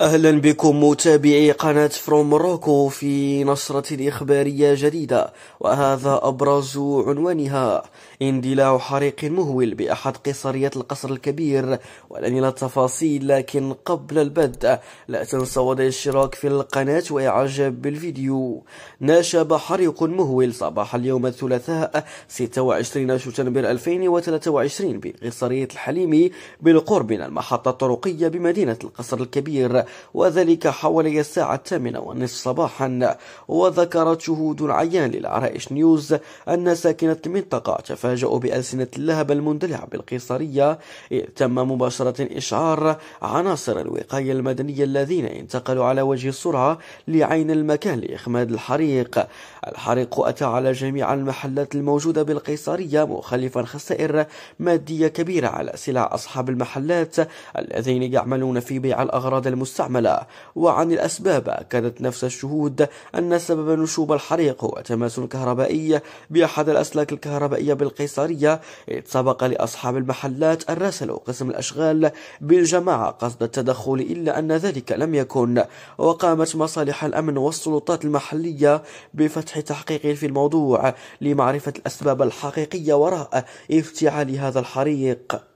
أهلا بكم متابعي قناة فروم روكو في نشرة إخبارية جديدة وهذا أبرز عنوانها اندلاع حريق مهول بأحد قصريات القصر الكبير ولن إلى التفاصيل لكن قبل البدء لا تنسى وضع الاشتراك في القناة وإعجاب بالفيديو ناشب حريق مهول صباح اليوم الثلاثاء 26 شتنبر 2023 بقصرية الحليمي بالقرب من المحطة الطرقية بمدينة القصر الكبير وذلك حوالي الساعة الثامنة والنصف صباحا وذكرت شهود عيان للعرائش نيوز أن ساكنة المنطقة تفاجأوا بألسنة اللهب المندلعة بالقيصرية إذ تم مباشرة إشعار عناصر الوقاية المدنية الذين انتقلوا على وجه السرعة لعين المكان لإخماد الحريق الحريق أتى على جميع المحلات الموجودة بالقيصرية مخلفا خسائر مادية كبيرة على سلع أصحاب المحلات الذين يعملون في بيع الأغراض المستهلكة المستعملة وعن الأسباب كانت نفس الشهود أن سبب نشوب الحريق هو تماس كهربائي بأحد الأسلاك الكهربائية بالقيصرية إذ سبق لأصحاب المحلات أن راسلوا قسم الأشغال بالجماعة قصد التدخل إلا أن ذلك لم يكن وقامت مصالح الأمن والسلطات المحلية بفتح تحقيق في الموضوع لمعرفة الأسباب الحقيقية وراء افتعال هذا الحريق